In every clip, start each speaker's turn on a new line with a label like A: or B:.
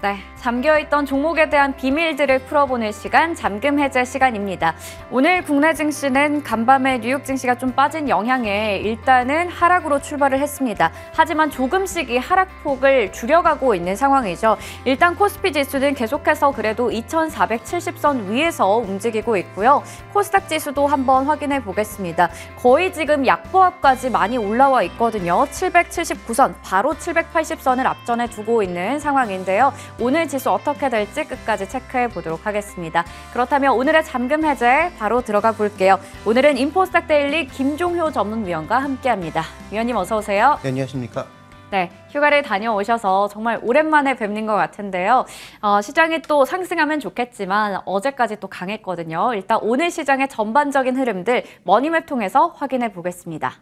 A: 네, 잠겨있던 종목에 대한 비밀들을 풀어보는 시간, 잠금 해제 시간입니다. 오늘 국내 증시는 간밤에 뉴욕 증시가 좀 빠진 영향에 일단은 하락으로 출발을 했습니다. 하지만 조금씩 이 하락폭을 줄여가고 있는 상황이죠. 일단 코스피 지수는 계속해서 그래도 2,470선 위에서 움직이고 있고요. 코스닥 지수도 한번 확인해 보겠습니다. 거의 지금 약보합까지 많이 올라와 있거든요. 779선, 바로 780선을 앞전에 두고 있는 상황인데요. 오늘 지수 어떻게 될지 끝까지 체크해 보도록 하겠습니다. 그렇다면 오늘의 잠금 해제 바로 들어가 볼게요. 오늘은 인포스탁 데일리 김종효 전문위원과 함께합니다. 위원님 어서 오세요.
B: 네, 안녕하십니까.
A: 네, 휴가를 다녀오셔서 정말 오랜만에 뵙는 것 같은데요. 어, 시장이 또 상승하면 좋겠지만 어제까지 또 강했거든요. 일단 오늘 시장의 전반적인 흐름들 머니맵 통해서 확인해 보겠습니다.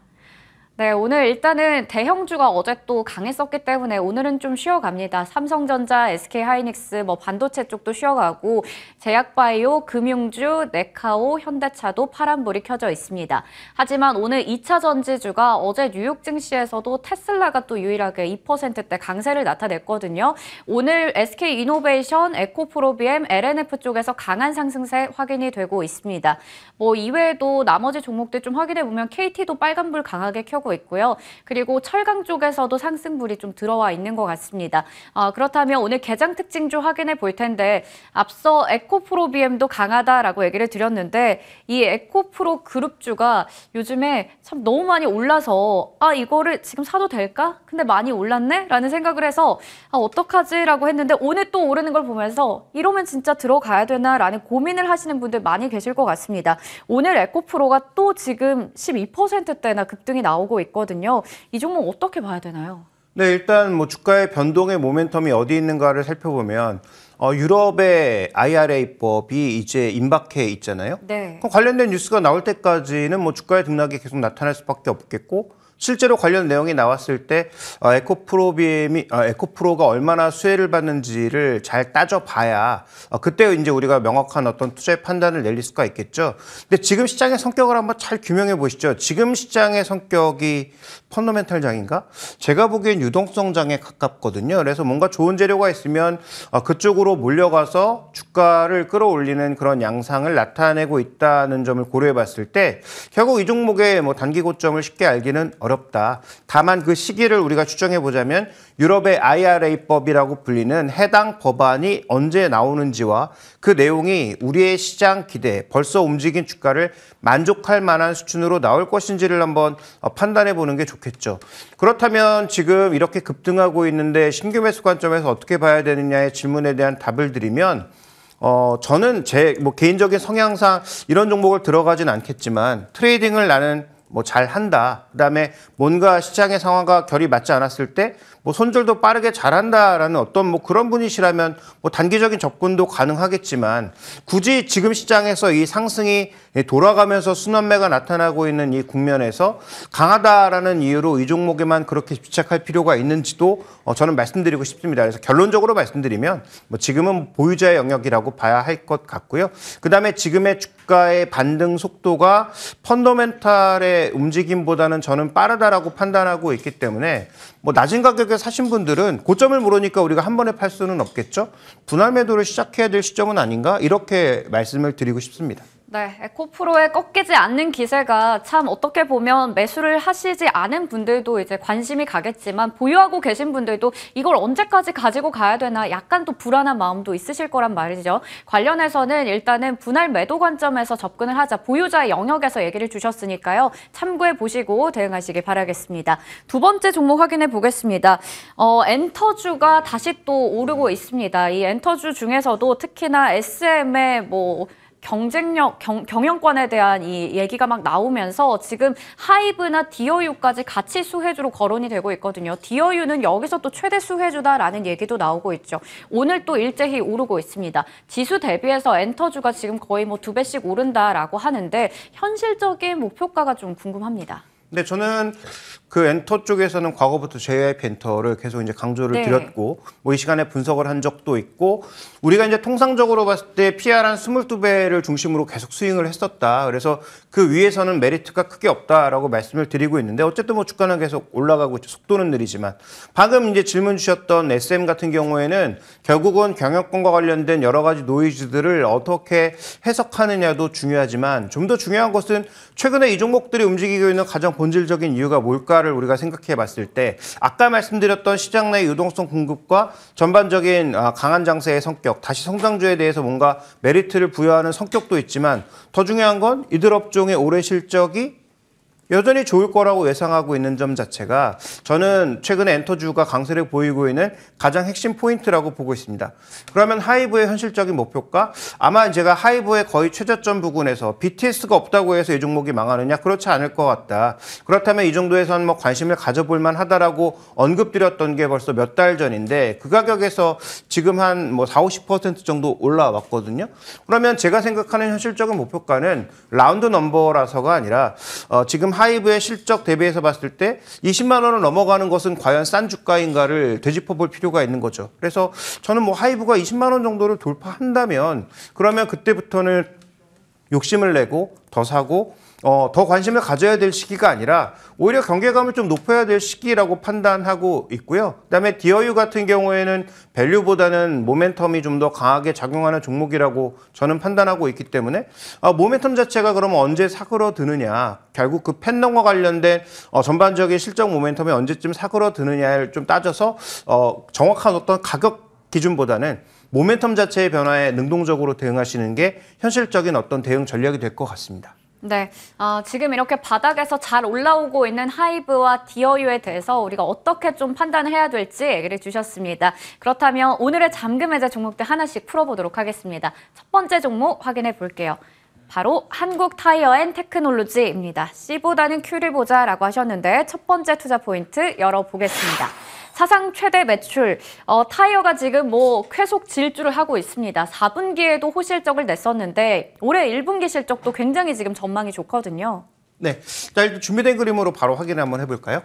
A: 네, 오늘 일단은 대형주가 어제 또 강했었기 때문에 오늘은 좀 쉬어갑니다. 삼성전자, SK하이닉스, 뭐 반도체 쪽도 쉬어가고 제약바이오, 금융주, 네카오, 현대차도 파란불이 켜져 있습니다. 하지만 오늘 2차 전지주가 어제 뉴욕 증시에서도 테슬라가 또 유일하게 2%대 강세를 나타냈거든요. 오늘 SK이노베이션, 에코프로비엠, LNF 쪽에서 강한 상승세 확인이 되고 있습니다. 뭐 이외에도 나머지 종목들 좀 확인해 보면 KT도 빨간불 강하게 켜고 하고 있고요. 그리고 철강 쪽에서도 상승불이 좀 들어와 있는 것 같습니다. 어, 그렇다면 오늘 개장 특징 좀 확인해 볼 텐데 앞서 에코프로비엠도 강하다라고 얘기를 드렸는데 이 에코프로 그룹주가 요즘에 참 너무 많이 올라서 아 이거를 지금 사도 될까? 근데 많이 올랐네? 라는 생각을 해서 아 어떡하지? 라고 했는데 오늘 또 오르는 걸 보면서 이러면 진짜 들어가야 되나? 라는 고민을 하시는 분들 많이 계실 것 같습니다. 오늘 에코프로가 또 지금 12%대나 급등이 나오고 나오고 있거든요. 이 종목 어떻게 봐야 되나요?
B: 네, 일단 뭐 주가의 변동의 모멘텀이 어디 있는가를 살펴보면 어, 유럽의 IRA법이 이제 임박해 있잖아요. 네. 그럼 관련된 뉴스가 나올 때까지는 뭐 주가의 등락이 계속 나타날 수밖에 없겠고 실제로 관련 내용이 나왔을 때 어, 에코프로비엠이 어, 에코프로가 얼마나 수혜를 받는지를 잘 따져봐야 어, 그때 이제 우리가 명확한 어떤 투자의 판단을 내릴 수가 있겠죠. 근데 지금 시장의 성격을 한번 잘 규명해 보시죠. 지금 시장의 성격이 펀더멘탈 장인가? 제가 보기엔 유동성 장에 가깝거든요. 그래서 뭔가 좋은 재료가 있으면 그쪽으로 몰려가서 주가를 끌어올리는 그런 양상을 나타내고 있다는 점을 고려해 봤을 때 결국 이 종목의 뭐 단기 고점을 쉽게 알기는 어렵다. 다만 그 시기를 우리가 추정해 보자면 유럽의 IRA법이라고 불리는 해당 법안이 언제 나오는지와 그 내용이 우리의 시장 기대, 벌써 움직인 주가를 만족할 만한 수준으로 나올 것인지를 한번 어, 판단해 보는 게 좋겠죠. 그렇다면 지금 이렇게 급등하고 있는데 신규 매수 관점에서 어떻게 봐야 되느냐의 질문에 대한 답을 드리면 어, 저는 제 뭐 개인적인 성향상 이런 종목을 들어가진 않겠지만 트레이딩을 나는 뭐 잘한다. 그다음에 뭔가 시장의 상황과 결이 맞지 않았을 때뭐 손절도 빠르게 잘한다라는 어떤 뭐 그런 분이시라면 뭐 단기적인 접근도 가능하겠지만 굳이 지금 시장에서 이 상승이 돌아가면서 순환매가 나타나고 있는 이 국면에서 강하다라는 이유로 이 종목에만 그렇게 집착할 필요가 있는지도 어, 저는 말씀드리고 싶습니다. 그래서 결론적으로 말씀드리면 뭐 지금은 보유자의 영역이라고 봐야 할 것 같고요. 그다음에 지금의 주가의 반등 속도가 펀더멘탈의 움직임보다는 저는 빠르다라고 판단하고 있기 때문에 뭐 낮은 가격에 가격에 사신 분들은 고점을 모르니까 우리가 한 번에 팔 수는 없겠죠? 분할 매도를 시작해야 될 시점은 아닌가? 이렇게 말씀을 드리고 싶습니다.
A: 네, 에코프로에 꺾이지 않는 기세가 참 어떻게 보면 매수를 하시지 않은 분들도 이제 관심이 가겠지만 보유하고 계신 분들도 이걸 언제까지 가지고 가야 되나 약간 또 불안한 마음도 있으실 거란 말이죠. 관련해서는 일단은 분할 매도 관점에서 접근을 하자 보유자의 영역에서 얘기를 주셨으니까요. 참고해 보시고 대응하시길 바라겠습니다. 두 번째 종목 확인해 보겠습니다. 어, 엔터주가 다시 또 오르고 있습니다. 이 엔터주 중에서도 특히나 SM의 뭐 경쟁력, 경, 영권에 대한 이 얘기가 막 나오면서 지금 하이브나 디어유까지 같이 수혜주로 거론이 되고 있거든요. 디어유는 여기서 또 최대 수혜주다라는 얘기도 나오고 있죠. 오늘 또 일제히 오르고 있습니다. 지수 대비해서 엔터주가 지금 거의 뭐 두 배씩 오른다라고 하는데 현실적인 목표가가 좀 궁금합니다.
B: 네, 저는 그 엔터 쪽에서는 과거부터 JYP 엔터를 계속 이제 강조를 네. 드렸고 뭐 이 시간에 분석을 한 적도 있고 우리가 이제 통상적으로 봤을 때 PR 한 22배를 중심으로 계속 스윙을 했었다. 그래서 그 위에서는 메리트가 크게 없다라고 말씀을 드리고 있는데 어쨌든 뭐 주가는 계속 올라가고 속도는 느리지만 방금 이제 질문 주셨던 SM 같은 경우에는 결국은 경영권과 관련된 여러 가지 노이즈들을 어떻게 해석하느냐도 중요하지만 좀 더 중요한 것은 최근에 이 종목들이 움직이고 있는 가장 본질적인 이유가 뭘까를 효과를 우리가 생각해 봤을 때 아까 말씀드렸던 시장 내 유동성 공급과 전반적인 아, 강한 장세의 성격, 다시 성장주에 대해서 뭔가 메리트를 부여하는 성격도 있지만 더 중요한 건 이들 업종의 올해 실적이 여전히 좋을 거라고 예상하고 있는 점 자체가 저는 최근 엔터주가 강세를 보이고 있는 가장 핵심 포인트라고 보고 있습니다. 그러면 하이브의 현실적인 목표가 아마 제가 하이브의 거의 최저점 부근에서 BTS가 없다고 해서 이 종목이 망하느냐 그렇지 않을 것 같다. 그렇다면 이 정도에선 뭐 관심을 가져볼 만하다라고 언급드렸던 게 벌써 몇 달 전인데 그 가격에서 지금 한 뭐 4, 50% 정도 올라왔거든요. 그러면 제가 생각하는 현실적인 목표가는 라운드 넘버라서가 아니라 어 지금 하이브의 실적 대비해서 봤을 때 20만 원을 넘어가는 것은 과연 싼 주가인가를 되짚어볼 필요가 있는 거죠. 그래서 저는 뭐 하이브가 20만 원 정도를 돌파한다면 그러면 그때부터는 욕심을 내고 더 사고 어, 더 관심을 가져야 될 시기가 아니라 오히려 경계감을 좀 높여야 될 시기라고 판단하고 있고요. 그다음에 디어유 같은 경우에는 밸류보다는 모멘텀이 좀 더 강하게 작용하는 종목이라고 저는 판단하고 있기 때문에 아, 모멘텀 자체가 그러면 언제 사그러드느냐 결국 그 팬덤과 관련된 어, 전반적인 실적 모멘텀이 언제쯤 사그러드느냐를 좀 따져서 어, 정확한 어떤 가격 기준보다는 모멘텀 자체의 변화에 능동적으로 대응하시는 게 현실적인 어떤 대응 전략이 될 것 같습니다.
A: 네, 어, 지금 이렇게 바닥에서 잘 올라오고 있는 하이브와 디어유에 대해서 우리가 어떻게 좀판단 해야 될지 얘기를 주셨습니다. 그렇다면 오늘의 잠금 해제 종목들 하나씩 풀어보도록 하겠습니다. 첫 번째 종목 확인해 볼게요. 바로 한국 타이어 앤 테크놀로지입니다. C보다는 Q를 보자라고 하셨는데 첫 번째 투자 포인트 열어보겠습니다. 사상 최대 매출, 어, 타이어가 지금 뭐 쾌속 질주를 하고 있습니다. 4분기에도 호실적을 냈었는데 올해 1분기 실적도 굉장히 지금 전망이 좋거든요.
B: 네, 자 일단 준비된 그림으로 바로 확인을 한번 해볼까요?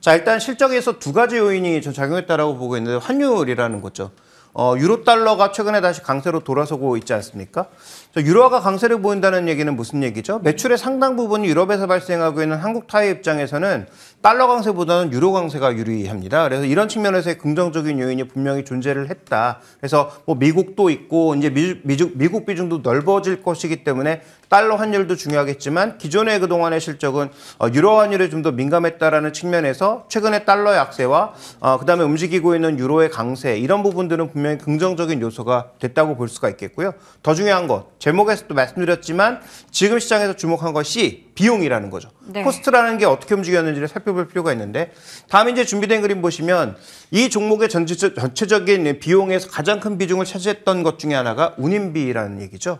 B: 자 일단 실적에서 두 가지 요인이 작용했다고 보고 있는데 환율이라는 거죠. 어, 유로 달러가 최근에 다시 강세로 돌아서고 있지 않습니까? 유로화가 강세를 보인다는 얘기는 무슨 얘기죠? 매출의 상당 부분이 유럽에서 발생하고 있는 한국 타이 입장에서는 달러 강세보다는 유로 강세가 유리합니다. 그래서 이런 측면에서의 긍정적인 요인이 분명히 존재를 했다. 그래서 뭐 미국도 있고 이제 미, 미 미국 비중도 넓어질 것이기 때문에 달러 환율도 중요하겠지만 기존의 그동안의 실적은 어, 유로 환율에 좀 더 민감했다라는 측면에서 최근의 달러 약세와 어, 그다음에 움직이고 있는 유로의 강세 이런 부분들은 분명히 긍정적인 요소가 됐다고 볼 수가 있겠고요. 더 중요한 것 제목에서도 말씀드렸지만 지금 시장에서 주목한 것이 비용이라는 거죠. 네. 코스트라는 게 어떻게 움직였는지를 살펴볼 필요가 있는데 다음 이제 준비된 그림 보시면 이 종목의 전체적, 전체적인 비용에서 가장 큰 비중을 차지했던 것 중에 하나가 운임비라는 얘기죠.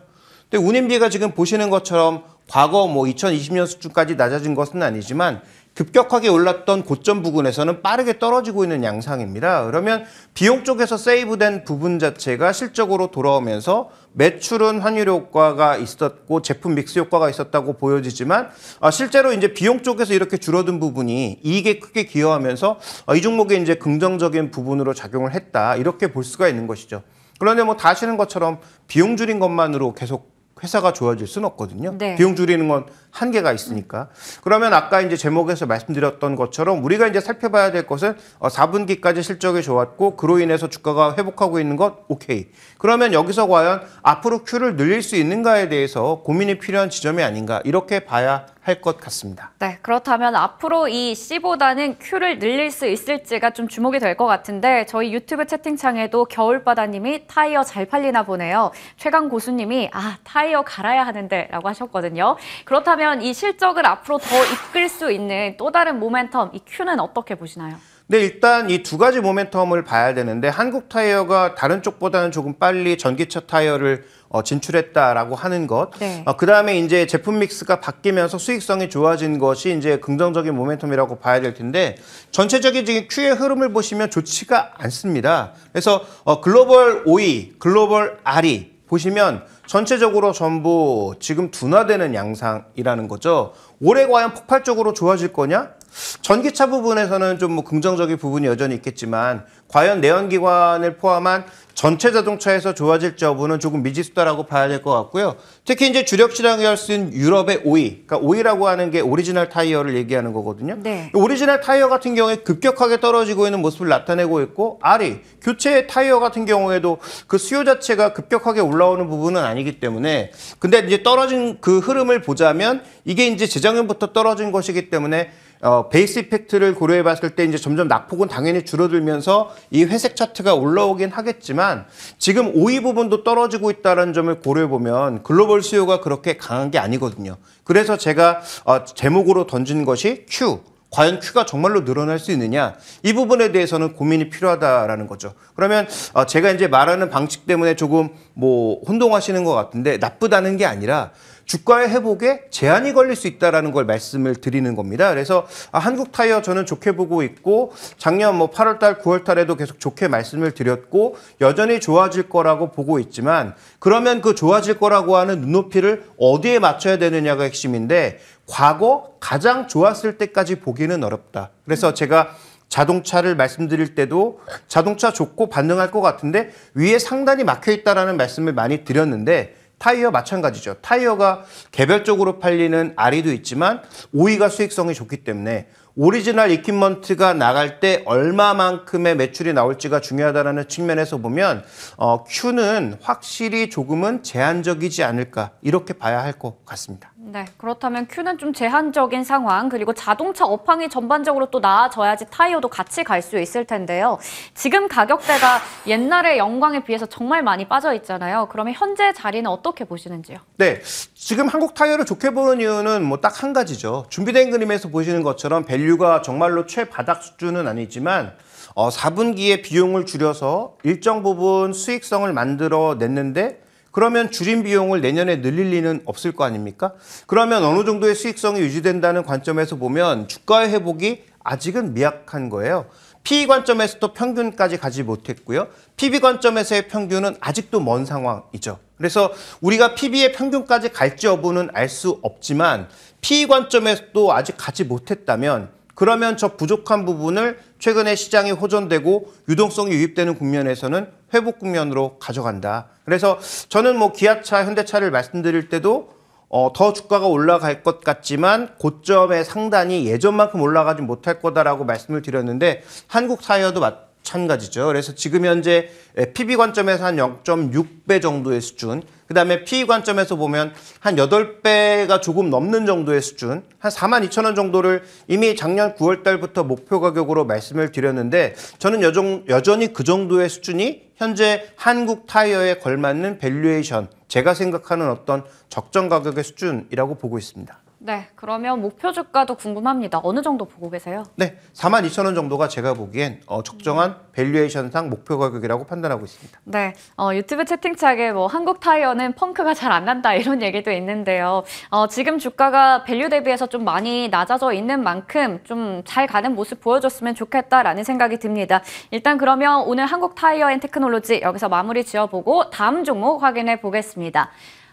B: 근데 운임비가 지금 보시는 것처럼 과거 뭐 2020년 수준까지 낮아진 것은 아니지만 급격하게 올랐던 고점 부근에서는 빠르게 떨어지고 있는 양상입니다. 그러면 비용 쪽에서 세이브된 부분 자체가 실적으로 돌아오면서 매출은 환율 효과가 있었고 제품 믹스 효과가 있었다고 보여지지만 아, 실제로 이제 비용 쪽에서 이렇게 줄어든 부분이 이익에 크게 기여하면서 아, 이 종목에 이제 긍정적인 부분으로 작용을 했다 이렇게 볼 수가 있는 것이죠. 그런데 뭐 다시는 것처럼 비용 줄인 것만으로 계속 회사가 좋아질 수는 없거든요. 네. 비용 줄이는 건 한계가 있으니까. 그러면 아까 이제 제목에서 말씀드렸던 것처럼 우리가 이제 살펴봐야 될 것은 4분기까지 어, 실적이 좋았고 그로 인해서 주가가 회복하고 있는 것 오케이. 그러면 여기서 과연 앞으로 큐를 늘릴 수 있는가에 대해서 고민이 필요한 지점이 아닌가 이렇게 봐야 할 것 같습니다.
A: 네, 그렇다면 앞으로 이 C보다는 Q를 늘릴 수 있을지가 좀 주목이 될 것 같은데 저희 유튜브 채팅창에도 겨울바다님이 타이어 잘 팔리나 보네요. 최강 고수님이 아 타이어 갈아야 하는데 라고 하셨거든요. 그렇다면 그러면 이 실적을 앞으로 더 이끌 수 있는 또 다른 모멘텀, 이 Q는 어떻게 보시나요?
B: 네, 일단 이 두 가지 모멘텀을 봐야 되는데 한국 타이어가 다른 쪽보다는 조금 빨리 전기차 타이어를 어, 진출했다라고 하는 것. 네. 어, 그 다음에 이제 제품 믹스가 바뀌면서 수익성이 좋아진 것이 이제 긍정적인 모멘텀이라고 봐야 될 텐데 전체적인 지금 Q의 흐름을 보시면 좋지가 않습니다. 그래서 어, 글로벌 5위, 글로벌 R이 보시면 전체적으로 전부 지금 둔화되는 양상이라는 거죠. 올해 과연 폭발적으로 좋아질 거냐? 전기차 부분에서는 좀 뭐 긍정적인 부분이 여전히 있겠지만 과연 내연기관을 포함한 전체 자동차에서 좋아질 여부는 조금 미지수다라고 봐야 될 것 같고요. 특히 이제 주력 시장이 할 수 있는 유럽의 오이, 그러니까 오이라고 하는 게 오리지널 타이어를 얘기하는 거거든요. 네. 오리지널 타이어 같은 경우에 급격하게 떨어지고 있는 모습을 나타내고 있고 아리 교체 타이어 같은 경우에도 그 수요 자체가 급격하게 올라오는 부분은 아니기 때문에 근데 이제 떨어진 그 흐름을 보자면 이게 이제 재작년부터 떨어진 것이기 때문에 어, 베이스 이펙트를 고려해 봤을 때 이제 점점 낙폭은 당연히 줄어들면서 이 회색 차트가 올라오긴 하겠지만 지금 5위 부분도 떨어지고 있다는 점을 고려해 보면 글로벌 수요가 그렇게 강한 게 아니거든요. 그래서 제가 어, 제목으로 던진 것이 Q 과연 Q가 정말로 늘어날 수 있느냐 이 부분에 대해서는 고민이 필요하다라는 거죠. 그러면 어, 제가 이제 말하는 방식 때문에 조금 뭐 혼동하시는 것 같은데 나쁘다는 게 아니라 주가의 회복에 제한이 걸릴 수 있다라는 걸 말씀을 드리는 겁니다. 그래서 아, 한국 타이어 저는 좋게 보고 있고 작년 뭐 8월 달, 9월 달에도 계속 좋게 말씀을 드렸고 여전히 좋아질 거라고 보고 있지만 그러면 그 좋아질 거라고 하는 눈높이를 어디에 맞춰야 되느냐가 핵심인데 과거 가장 좋았을 때까지 보기는 어렵다. 그래서 제가 자동차를 말씀드릴 때도 자동차 좋고 반응할것 같은데 위에 상단이 막혀 있다라는 말씀을 많이 드렸는데 타이어 마찬가지죠. 타이어가 개별적으로 팔리는 아리도 있지만 오이가 수익성이 좋기 때문에 오리지널 이퀴먼트가 나갈 때 얼마만큼의 매출이 나올지가 중요하다는 측면에서 보면 어, Q는 확실히 조금은 제한적이지 않을까 이렇게 봐야 할 것 같습니다.
A: 네, 그렇다면 Q는 좀 제한적인 상황 그리고 자동차 업황이 전반적으로 또 나아져야지 타이어도 같이 갈 수 있을 텐데요. 지금 가격대가 옛날의 영광에 비해서 정말 많이 빠져 있잖아요. 그러면 현재 자리는 어떻게 보시는지요?
B: 네, 지금 한국 타이어를 좋게 보는 이유는 뭐 딱 한 가지죠. 준비된 그림에서 보시는 것처럼 밸류 물류가 정말로 최바닥 수준은 아니지만 어, 4분기에 비용을 줄여서 일정 부분 수익성을 만들어 냈는데 그러면 줄인 비용을 내년에 늘릴 리는 없을 거 아닙니까? 그러면 어느 정도의 수익성이 유지된다는 관점에서 보면 주가의 회복이 아직은 미약한 거예요. PE 관점에서도 평균까지 가지 못했고요. PB 관점에서의 평균은 아직도 먼 상황이죠. 그래서 우리가 PB의 평균까지 갈지 여부는 알 수 없지만 PE 관점에서도 아직 가지 못했다면 그러면 저 부족한 부분을 최근에 시장이 호전되고 유동성이 유입되는 국면에서는 회복 국면으로 가져간다. 그래서 저는 뭐 기아차, 현대차를 말씀드릴 때도 어, 더 주가가 올라갈 것 같지만 고점의 상단이 예전만큼 올라가지 못할 거다라고 말씀을 드렸는데 한국 사이어도 마찬가지죠. 그래서 지금 현재 예, PB 관점에서 한 0.6배 정도의 수준, 그 다음에 PE 관점에서 보면 한 8배가 조금 넘는 정도의 수준, 한 4만 2천 원 정도를 이미 작년 9월 달부터 목표 가격으로 말씀을 드렸는데 저는 여정, 여전히 그 정도의 수준이 현재 한국 타이어에 걸맞는 밸류에이션, 제가 생각하는 어떤 적정 가격의 수준이라고 보고 있습니다.
A: 네, 그러면 목표 주가도 궁금합니다. 어느 정도 보고 계세요?
B: 네, 4만 2천 원 정도가 제가 보기엔 어, 적정한 밸류에이션상 목표 가격이라고 판단하고 있습니다.
A: 네, 어, 유튜브 채팅창에 뭐 한국 타이어는 펑크가 잘 안 난다 이런 얘기도 있는데요. 어, 지금 주가가 밸류 대비해서 좀 많이 낮아져 있는 만큼 좀 잘 가는 모습 보여줬으면 좋겠다라는 생각이 듭니다. 일단 그러면 오늘 한국 타이어 앤 테크놀로지 여기서 마무리 지어보고 다음 종목 확인해 보겠습니다.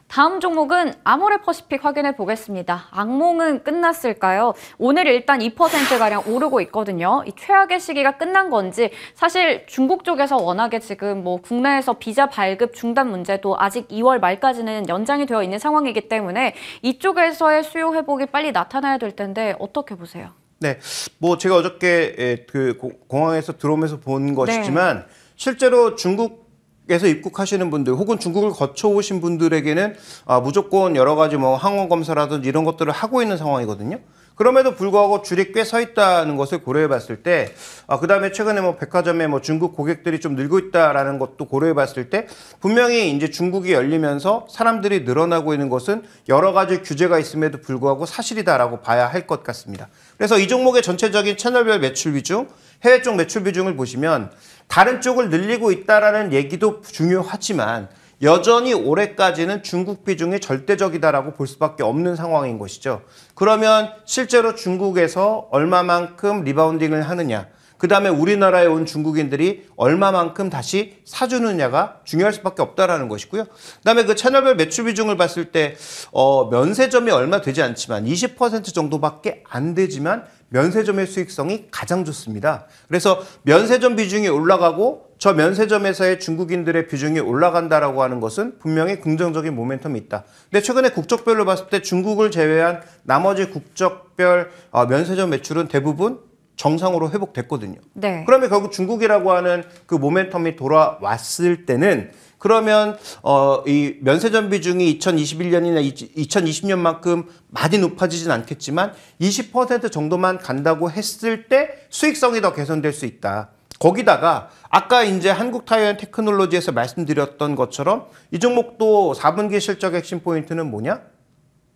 A: 다음 종목은 아모레퍼시픽 확인해 보겠습니다. 악몽은 끝났을까요? 오늘 일단 2%가량 오르고 있거든요. 이 최악의 시기가 끝난 건지 사실 중국 쪽에서 워낙에 지금 뭐 국내에서 비자 발급 중단 문제도 아직 2월 말까지는 연장이 되어 있는 상황이기 때문에 이쪽에서의 수요 회복이 빨리 나타나야 될 텐데 어떻게 보세요?
B: 네, 뭐 제가 어저께 예, 그 공항에서 드어에서본 네. 것이지만 네. 실제로 중국 에서 입국하시는 분들 혹은 중국을 거쳐 오신 분들에게는 아, 무조건 여러 가지 뭐 항원 검사라든지 이런 것들을 하고 있는 상황이거든요. 그럼에도 불구하고 줄이 꽤 서 있다는 것을 고려해 봤을 때, 아, 그 다음에 최근에 뭐 백화점에 뭐 중국 고객들이 좀 늘고 있다라는 것도 고려해 봤을 때, 분명히 이제 중국이 열리면서 사람들이 늘어나고 있는 것은 여러 가지 규제가 있음에도 불구하고 사실이다라고 봐야 할 것 같습니다. 그래서 이 종목의 전체적인 채널별 매출 비중, 해외 쪽 매출 비중을 보시면, 다른 쪽을 늘리고 있다라는 얘기도 중요하지만, 여전히 올해까지는 중국 비중이 절대적이다라고 볼 수밖에 없는 상황인 것이죠. 그러면 실제로 중국에서 얼마만큼 리바운딩을 하느냐, 그 다음에 우리나라에 온 중국인들이 얼마만큼 다시 사주느냐가 중요할 수밖에 없다라는 것이고요. 그 다음에 그 채널별 매출 비중을 봤을 때, 어, 면세점이 얼마 되지 않지만 20% 정도밖에 안 되지만 면세점의 수익성이 가장 좋습니다. 그래서 면세점 비중이 올라가고 저 면세점에서의 중국인들의 비중이 올라간다라고 하는 것은 분명히 긍정적인 모멘텀이 있다. 근데 최근에 국적별로 봤을 때 중국을 제외한 나머지 국적별 어, 면세점 매출은 대부분 정상으로 회복됐거든요. 네. 그러면 결국 중국이라고 하는 그 모멘텀이 돌아왔을 때는 그러면 어, 이 면세점 비중이 2021년이나 2020년만큼 많이 높아지진 않겠지만 20% 정도만 간다고 했을 때 수익성이 더 개선될 수 있다. 거기다가 아까 이제 한국 타이어 테크놀로지에서 말씀드렸던 것처럼 이 종목도 4분기 실적 핵심 포인트는 뭐냐?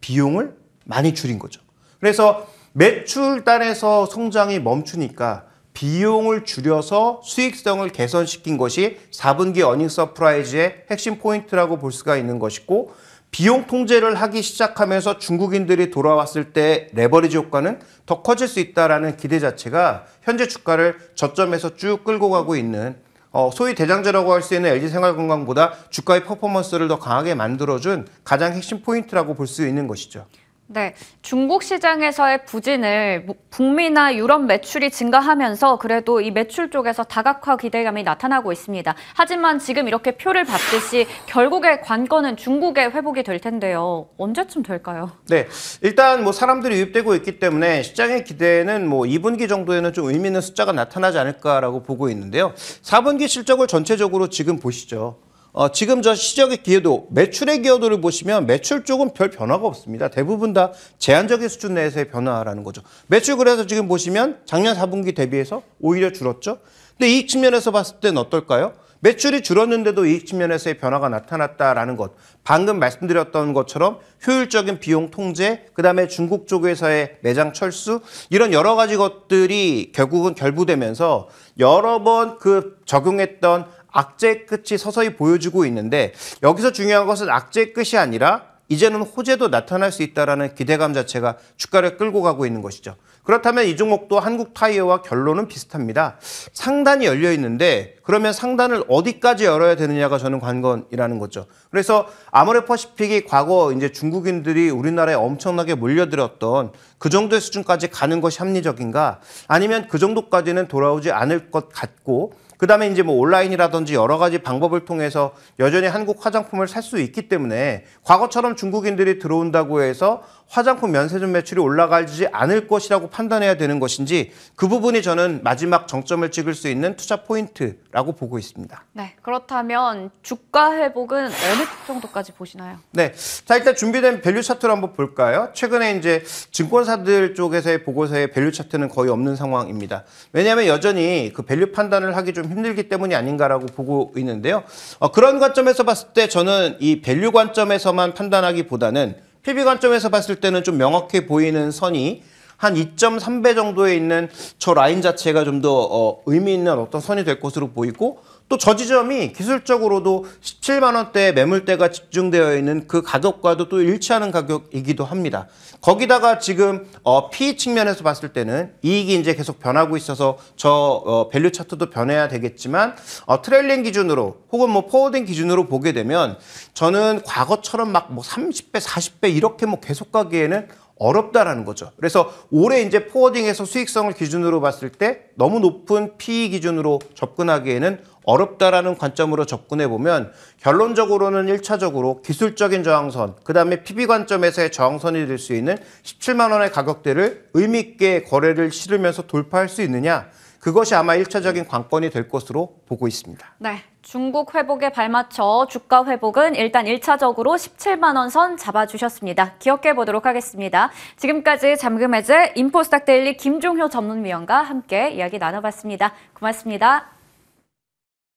B: 비용을 많이 줄인 거죠. 그래서 매출단에서 성장이 멈추니까 비용을 줄여서 수익성을 개선시킨 것이 4분기 어닝 서프라이즈의 핵심 포인트라고 볼 수가 있는 것이고 비용 통제를 하기 시작하면서 중국인들이 돌아왔을 때 레버리지 효과는 더 커질 수 있다라는 기대 자체가 현재 주가를 저점에서 쭉 끌고 가고 있는 어, 소위 대장제라고할 수 있는 LG 생활건강보다 주가의 퍼포먼스를 더 강하게 만들어준 가장 핵심 포인트라고 볼 수 있는 것이죠.
A: 네, 중국 시장에서의 부진을 뭐 북미나 유럽 매출이 증가하면서 그래도 이 매출 쪽에서 다각화 기대감이 나타나고 있습니다. 하지만 지금 이렇게 표를 받듯이 결국에 관건은 중국의 회복이 될 텐데요. 언제쯤 될까요?
B: 네, 일단 뭐 사람들이 유입되고 있기 때문에 시장의 기대는 뭐 2분기 정도에는 좀 의미 있는 숫자가 나타나지 않을까라고 보고 있는데요. 4분기 실적을 전체적으로 지금 보시죠. 어, 지금 저 시적의 기여도, 매출의 기여도를 보시면 매출 쪽은 별 변화가 없습니다. 대부분 다 제한적인 수준 내에서의 변화라는 거죠. 매출 그래서 지금 보시면 작년 4분기 대비해서 오히려 줄었죠. 근데 이익 측면에서 봤을 때는 어떨까요? 매출이 줄었는데도 이익 측면에서의 변화가 나타났다라는 것. 방금 말씀드렸던 것처럼 효율적인 비용 통제, 그다음에 중국 쪽에서의 매장 철수 이런 여러 가지 것들이 결국은 결부되면서 여러 번 그 적용했던 악재의 끝이 서서히 보여지고 있는데 여기서 중요한 것은 악재의 끝이 아니라 이제는 호재도 나타날 수 있다라는 기대감 자체가 주가를 끌고 가고 있는 것이죠. 그렇다면 이 종목도 한국 타이어와 결론은 비슷합니다. 상단이 열려 있는데 그러면 상단을 어디까지 열어야 되느냐가 저는 관건이라는 거죠. 그래서 아모레퍼시픽이 과거 이제 중국인들이 우리나라에 엄청나게 몰려들었던 그 정도의 수준까지 가는 것이 합리적인가 아니면 그 정도까지는 돌아오지 않을 것 같고 그 다음에 이제 뭐 온라인이라든지 여러 가지 방법을 통해서 여전히 한국 화장품을 살 수 있기 때문에 과거처럼 중국인들이 들어온다고 해서 화장품 면세점 매출이 올라가지 않을 것이라고 판단해야 되는 것인지 그 부분이 저는 마지막 정점을 찍을 수 있는 투자 포인트라고 보고 있습니다.
A: 네, 그렇다면 주가 회복은 어느 정도까지 보시나요?
B: 네, 자 일단 준비된 밸류 차트를 한번 볼까요? 최근에 이제 증권 사 설계사들 쪽에서의 보고서의 밸류 차트는 거의 없는 상황입니다. 왜냐하면 여전히 그 밸류 판단을 하기 좀 힘들기 때문이 아닌가라고 보고 있는데요. 어, 그런 관점에서 봤을 때 저는 이 밸류 관점에서만 판단하기보다는 PB 관점에서 봤을 때는 좀 명확해 보이는 선이 한 2.3배 정도에 있는 저 라인 자체가 좀 더 어, 의미 있는 어떤 선이 될 것으로 보이고 또 저지점이 기술적으로도 17만 원대 매물대가 집중되어 있는 그 가격과도 또 일치하는 가격이기도 합니다. 거기다가 지금 어, p 측면에서 봤을 때는 이익이 이제 계속 변하고 있어서 저 어, 밸류 차트도 변해야 되겠지만 어, 트레일링 기준으로 혹은 뭐 포워딩 기준으로 보게 되면 저는 과거처럼 막 뭐 30배, 40배 이렇게 뭐 계속 가기에는 어렵다라는 거죠. 그래서 올해 이제 포워딩에서 수익성을 기준으로 봤을 때 너무 높은 PE 기준으로 접근하기에는 어렵다라는 관점으로 접근해 보면 결론적으로는 1차적으로 기술적인 저항선, 그다음에 PB 관점에서의 저항선이 될 수 있는 17만 원의 가격대를 의미 있게 거래를 실으면서 돌파할 수 있느냐? 그것이 아마 일차적인 관건이 될 것으로 보고 있습니다.
A: 네. 중국 회복에 발맞춰 주가 회복은 일단 일차적으로 17만 원선 잡아주셨습니다. 기억해 보도록 하겠습니다. 지금까지 잠금해제 인포스닥 데일리 김종효 전문위원과 함께 이야기 나눠봤습니다. 고맙습니다.